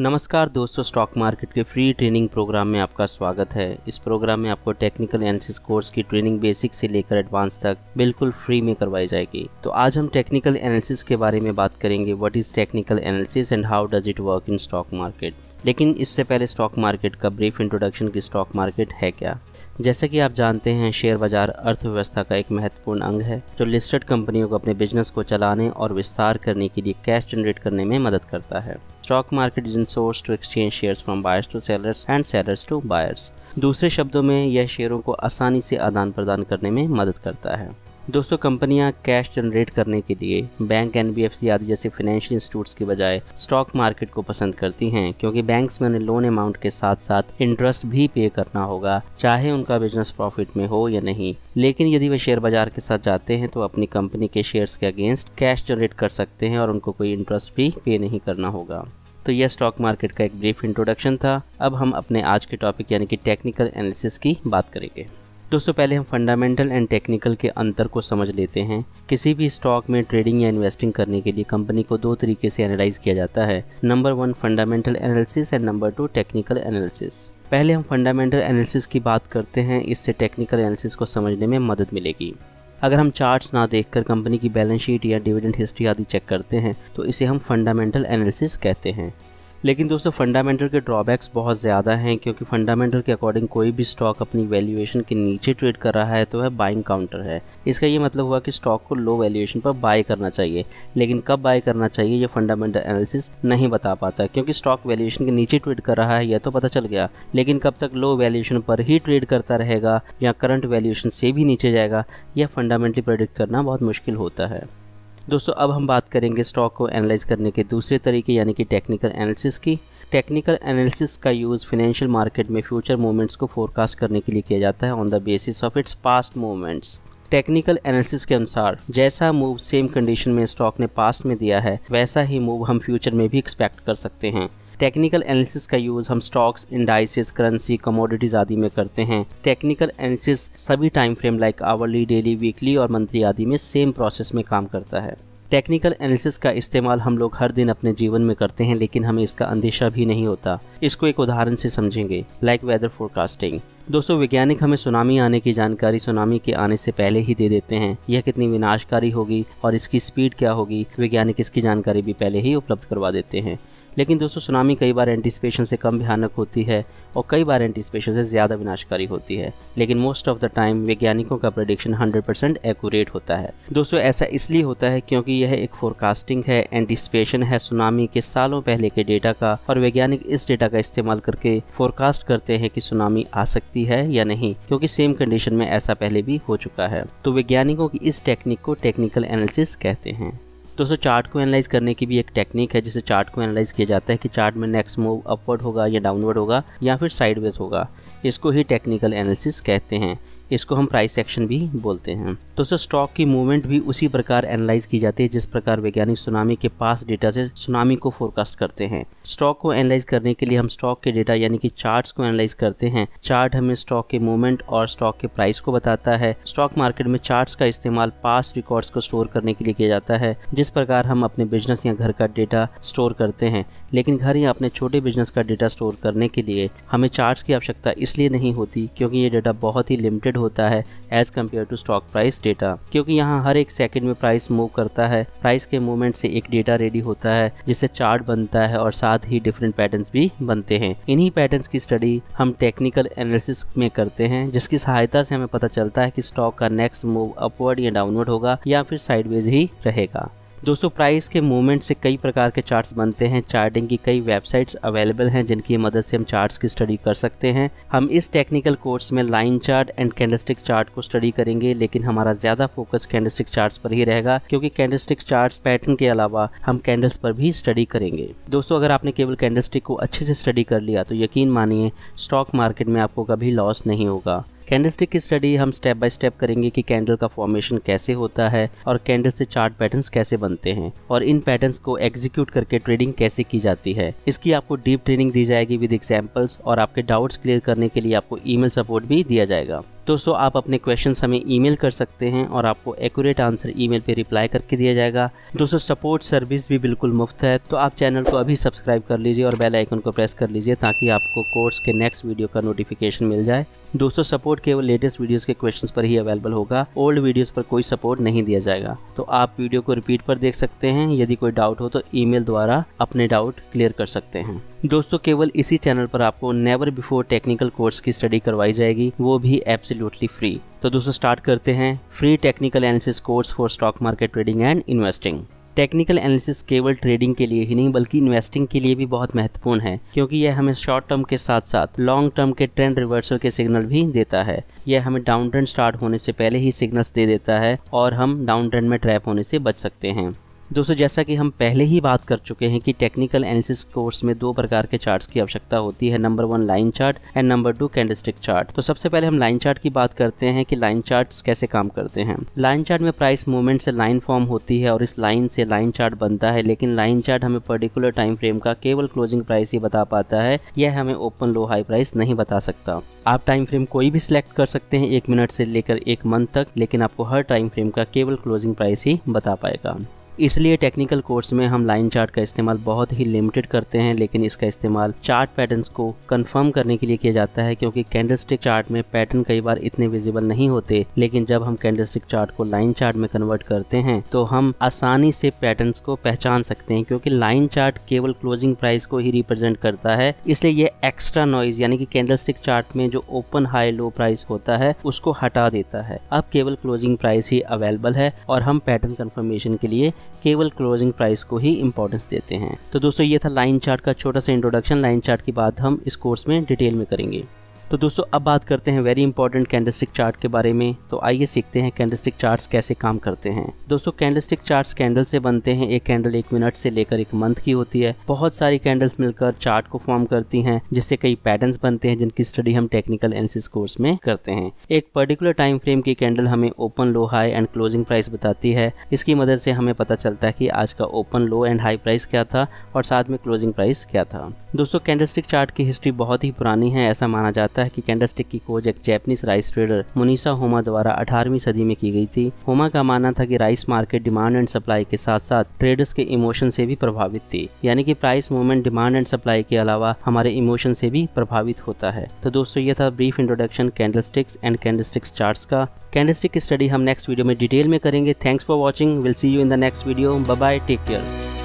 नमस्कार दोस्तों stock market के फ्री ट्रेनिंग प्रोग्राम में आपका स्वागत है इस प्रोग्राम में आपको टेक्निकल एनालिसिस कोर्स की ट्रेनिंग बेसिक से लेकर एडवांस तक बिल्कुल फ्री में करवाई जाएगी तो आज हम टेक्निकल एनालिसिस के बारे में बात करेंगे what is technical analysis and how does it work in stock market लेकिन इससे पहले स्टॉक मार्केट का ब्रीफ इंट्रोडक्शन की स्टॉक मार्केट है क्या जैसे कि आप जानते हैं शेयर बाजार अर्थव्यवस्था का एक महत्वपूर्ण अंग है जो लिस्टेड कंपनियों को अपने बिजनेस को चलाने और विस्तार करने के लिए कैश जनरेट करने में मदद करता है stock market is in source to exchange shares from buyers to sellers and sellers to buyers दूसरे शब्दों में यह शेयरों को आसानी से आदान प्रदान करने में मदद करता है दोस्तों कंपनियां कैश जनरेट करने के लिए बैंक एन आदि जैसे फाइनेंशियल इंस्टीट्यूट्स के बजाय स्टॉक मार्केट को पसंद करती हैं क्योंकि बैंक्स में उन्हें लोन अमाउंट के साथ साथ इंटरेस्ट भी पे करना होगा चाहे उनका बिजनेस प्रॉफिट में हो या नहीं लेकिन यदि वे शेयर बाजार के साथ जाते हैं तो अपनी कंपनी के शेयर्स के अगेंस्ट कैश जनरेट कर सकते हैं और उनको कोई इंटरेस्ट भी पे नहीं करना होगा तो यह स्टॉक मार्केट का एक ब्रीफ इंट्रोडक्शन था अब हम अपने आज के टॉपिक यानी कि टेक्निकल एनालिसिस की बात करेंगे दोस्तों पहले हम फंडामेंटल एंड टेक्निकल के अंतर को समझ लेते हैं किसी भी स्टॉक में ट्रेडिंग या इन्वेस्टिंग करने के लिए कंपनी को दो तरीके से एनालाइज किया जाता है number one fundamental analysis and number two technical analysis पहले हम फंडामेंटल एनालिसिस की बात करते हैं इससे टेक्निकल एनालिसिस को समझने में मदद मिलेगी अगर हम चार्ट्स ना देखकर कंपनी की बैलेंस शीट या डिविडेंड हिस्ट्री आदि चेक करते हैं तो इसे हम फंडामेंटल एनालिसिस कहते हैं लेकिन दोस्तों फंडामेंटल के ड्रॉबैक्स बहुत ज़्यादा हैं क्योंकि फंडामेंटल के अकॉर्डिंग कोई भी स्टॉक अपनी वैल्यूएशन के नीचे ट्रेड कर रहा है तो वह बाइंग काउंटर है इसका ये मतलब हुआ कि स्टॉक को लो वैल्यूएशन पर बाय करना चाहिए लेकिन कब बाय करना चाहिए ये फंडामेंटल एनालिसिस नहीं बता पाता क्योंकि स्टॉक वैल्यूएशन के नीचे ट्रेड कर रहा है यह तो पता चल गया लेकिन कब तक लो वैल्यूएशन पर ही ट्रेड करता रहेगा या करंट वैल्यूएशन से भी नीचे जाएगा यह फंडामेंटली प्रेडिक्ट करना बहुत मुश्किल होता है दोस्तों अब हम बात करेंगे स्टॉक को एनालाइज करने के दूसरे तरीके यानी कि टेक्निकल एनालिसिस की टेक्निकल एनालिसिस का यूज़ फिनेंशियल मार्केट में फ्यूचर मूवमेंट्स को फोरकास्ट करने के लिए किया जाता है on the basis of its past movements technical analysis के अनुसार जैसा मूव सेम कंडीशन में स्टॉक ने पास्ट में दिया है वैसा ही मूव हम फ्यूचर में भी एक्सपेक्ट कर सकते हैं टेक्निकल एनालिसिस का यूज हम स्टॉक्स इंडाइसिस करेंसी कमोडिटीज आदि में करते हैं टेक्निकल एनालिसिस सभी time frame like hourly daily weekly और मंथली आदि में सेम प्रोसेस में काम करता है टेक्निकल एनालिसिस का इस्तेमाल हम लोग हर दिन अपने जीवन में करते हैं लेकिन हमें इसका अंदेशा भी नहीं होता इसको एक उदाहरण से समझेंगे लाइक वेदर फोरकास्टिंग दोस्तों वैज्ञानिक हमें सुनामी आने की जानकारी सुनामी के आने से पहले ही दे देते हैं यह कितनी विनाशकारी होगी और इसकी स्पीड क्या होगी वैज्ञानिक इसकी जानकारी भी पहले ही उपलब्ध करवा देते हैं लेकिन दोस्तों सुनामी कई बार एंटिसिपेशन से कम भयानक होती है और कई बार एंटिसिपेशन से ज़्यादा विनाशकारी होती है लेकिन मोस्ट ऑफ द टाइम वैज्ञानिकों का प्रडिक्शन 100 परसेंट एकूरेट होता है दोस्तों ऐसा इसलिए होता है क्योंकि यह एक फोरकास्टिंग है एंटिसिपेशन है सुनामी के सालों पहले के डेटा का और वैज्ञानिक इस डेटा का इस्तेमाल करके फोरकास्ट करते हैं कि सुनामी आ सकती है या नहीं क्योंकि सेम कंडीशन में ऐसा पहले भी हो चुका है तो वैज्ञानिकों की इस टेक्निक को टेक्निकल एनालिसिस कहते हैं दोस्तों चार्ट को एनालाइज करने की भी एक टेक्निक है जिसे चार्ट को एनालाइज किया जाता है कि चार्ट में नेक्स्ट मूव अपवर्ड होगा या डाउनवर्ड होगा या फिर साइडवेज होगा इसको ही टेक्निकल एनालिसिस कहते हैं इसको हम प्राइस एक्शन भी बोलते हैं तो सर स्टॉक की मूवमेंट भी उसी प्रकार एनालाइज की जाती है जिस प्रकार वैज्ञानिक सुनामी के पास डेटा से सुनामी को फोरकास्ट करते हैं स्टॉक को एनालाइज करने के लिए हम स्टॉक के डेटा यानी कि चार्ट्स को एनालाइज करते हैं चार्ट हमें स्टॉक के मूवमेंट और स्टॉक के प्राइस को बताता है स्टॉक मार्केट में चार्ट्स का इस्तेमाल पास रिकॉर्ड्स को स्टोर करने के लिए किया जाता है जिस प्रकार हम अपने बिजनेस या घर का डेटा स्टोर करते हैं लेकिन घर या अपने छोटे बिजनेस का डेटा स्टोर करने के लिए हमें चार्ट्स की आवश्यकता इसलिए नहीं होती क्योंकि ये डेटा बहुत ही लिमिटेड ट्रेड होता है as compare to stock price data क्योंकि यहाँ हर एक सेकंड में प्राइस मूव करता है प्राइस के मूवमेंट से एक डेटा रेडी होता है जिससे चार्ट बनता है और साथ ही डिफरेंट पैटर्न भी बनते हैं इन्हीं पैटर्न की स्टडी हम टेक्निकल एनालिसिस में करते हैं जिसकी सहायता से हमें पता चलता है कि स्टॉक का नेक्स्ट मूव अपवर्ड या डाउनवर्ड होगा या फिर साइडवेज ही रहेगा दोस्तों प्राइस के मूवमेंट से कई प्रकार के चार्ट्स बनते हैं चार्टिंग की कई वेबसाइट्स अवेलेबल हैं जिनकी मदद से हम चार्ट्स की स्टडी कर सकते हैं हम इस टेक्निकल कोर्स में line chart and candlestick chart को स्टडी करेंगे लेकिन हमारा ज़्यादा फोकस कैंडलस्टिक चार्ट्स पर ही रहेगा क्योंकि कैंडलस्टिक चार्ट्स पैटर्न के अलावा हम कैंडल्स पर भी स्टडी करेंगे दोस्तों अगर आपने केवल कैंडलस्टिक को अच्छे से स्टडी कर लिया तो यकीन मानिए स्टॉक मार्केट में आपको कभी लॉस नहीं होगा कैंडलस्टिक की स्टडी हम स्टेप बाय स्टेप करेंगे कि कैंडल का फॉर्मेशन कैसे होता है और कैंडल से चार्ट पैटर्न्स कैसे बनते हैं और इन पैटर्न्स को एग्जीक्यूट करके ट्रेडिंग कैसे की जाती है इसकी आपको डीप ट्रेनिंग दी जाएगी विद एग्जाम्पल्स और आपके डाउट्स क्लियर करने के लिए आपको ईमेल सपोर्ट भी दिया जाएगा दोस्तों आप अपने क्वेश्चन हमें ईमेल कर सकते हैं और आपको एक्यूरेट आंसर ईमेल पे रिप्लाई करके दिया जाएगा दोस्तों सपोर्ट सर्विस भी बिल्कुल मुफ्त है तो आप चैनल को अभी सब्सक्राइब कर लीजिए और बेल आइकन को प्रेस कर लीजिए ताकि आपको कोर्स के नेक्स्ट वीडियो का नोटिफिकेशन मिल जाए दोस्तों सपोर्ट केवल लेटेस्ट वीडियोस के क्वेश्चंस पर ही अवेलेबल होगा ओल्ड वीडियोस पर कोई सपोर्ट नहीं दिया जाएगा तो आप वीडियो को रिपीट पर देख सकते हैं यदि कोई डाउट हो तो ईमेल द्वारा अपने डाउट क्लियर कर सकते हैं दोस्तों केवल इसी चैनल पर आपको नेवर बिफोर टेक्निकल कोर्स की स्टडी करवाई जाएगी वो भी एब्सोल्युटली फ्री तो दोस्तों स्टार्ट करते हैं free technical analysis course for stock market trading and investing technical analysis केवल ट्रेडिंग के लिए ही नहीं बल्कि इन्वेस्टिंग के लिए भी बहुत महत्वपूर्ण है क्योंकि यह हमें शॉर्ट टर्म के साथ साथ लॉन्ग टर्म के ट्रेंड रिवर्सल के सिग्नल भी देता है यह हमें डाउन ट्रेंड स्टार्ट होने से पहले ही सिग्नल्स दे देता है और हम डाउन ट्रेंड में ट्रैप होने से बच सकते हैं दोस्तों जैसा कि हम पहले ही बात कर चुके हैं कि टेक्निकल एनालिसिस कोर्स में दो प्रकार के चार्ट्स की आवश्यकता होती है number one line chart and number two candlestick chart तो सबसे पहले हम लाइन चार्ट की बात करते हैं कि लाइन चार्ट्स कैसे काम करते हैं लाइन चार्ट में प्राइस मूवमेंट से लाइन फॉर्म होती है और इस लाइन से लाइन चार्ट बनता है लेकिन लाइन चार्ट हमें पर्टिकुलर टाइम फ्रेम का केवल क्लोजिंग प्राइस ही बता पाता है यह हमें ओपन लो हाई प्राइस नहीं बता सकता आप टाइम फ्रेम कोई भी सिलेक्ट कर सकते हैं एक मिनट से लेकर एक मंथ तक लेकिन आपको हर टाइम फ्रेम का केवल क्लोजिंग प्राइस ही बता पाएगा इसलिए टेक्निकल कोर्स में हम लाइन चार्ट का इस्तेमाल बहुत ही लिमिटेड करते हैं लेकिन इसका इस्तेमाल चार्ट पैटर्न्स को कंफर्म करने के लिए किया जाता है क्योंकि कैंडलस्टिक चार्ट में पैटर्न कई बार इतने विजिबल नहीं होते लेकिन जब हम कैंडलस्टिक चार्ट को लाइन चार्ट में कन्वर्ट करते हैं तो हम आसानी से पैटर्न को पहचान सकते हैं क्योंकि लाइन चार्ट केवल क्लोजिंग प्राइस को ही रिप्रेजेंट करता है इसलिए ये एक्स्ट्रा नॉइज यानी कि कैंडलस्टिक चार्ट में जो ओपन हाई लो प्राइस होता है उसको हटा देता है अब केवल क्लोजिंग प्राइस ही अवेलेबल है और हम पैटर्न कंफर्मेशन के लिए केवल क्लोजिंग प्राइस को ही इंपॉर्टेंस देते हैं तो दोस्तों ये था लाइन चार्ट का छोटा सा इंट्रोडक्शन लाइन चार्ट की बात हम इस कोर्स में डिटेल में करेंगे तो दोस्तों अब बात करते हैं वेरी इंपॉर्टेंट कैंडलस्टिक चार्ट के बारे में तो आइए सीखते हैं कैंडलस्टिक चार्ट्स कैसे काम करते हैं दोस्तों कैंडलस्टिक चार्ट्स कैंडल से बनते हैं एक कैंडल एक मिनट से लेकर एक मंथ की होती है बहुत सारी कैंडल्स मिलकर चार्ट को फॉर्म करती हैं जिससे कई पैटर्न बनते हैं जिनकी स्टडी हम टेक्निकल एनालिसिस कोर्स में करते हैं एक पर्टिकुलर टाइम फ्रेम की कैंडल हमें open low high and closing price बताती है इसकी मदद से हमें पता चलता है कि आज का open low and high price क्या था और साथ में क्लोजिंग प्राइस क्या था दोस्तों कैंडलस्टिक चार्ट की हिस्ट्री बहुत ही पुरानी है ऐसा माना जाता है जाता है कि कैंडलस्टिक की खोज एक जैपनीज राइस ट्रेडर मुनीसा होमा द्वारा 18वीं सदी में की गई थी होमा का मानना था कि rice market demand and supply के साथ साथ ट्रेडर्स के इमोशन से भी प्रभावित थी यानी कि price movement demand and supply के अलावा हमारे इमोशन से भी प्रभावित होता है तो दोस्तों यह था brief introduction candlesticks and candlesticks charts का कैंडलस्टिक स्टडी हम नेक्स्ट वीडियो में डिटेल में करेंगे thanks for watching will see you in the next video bye take care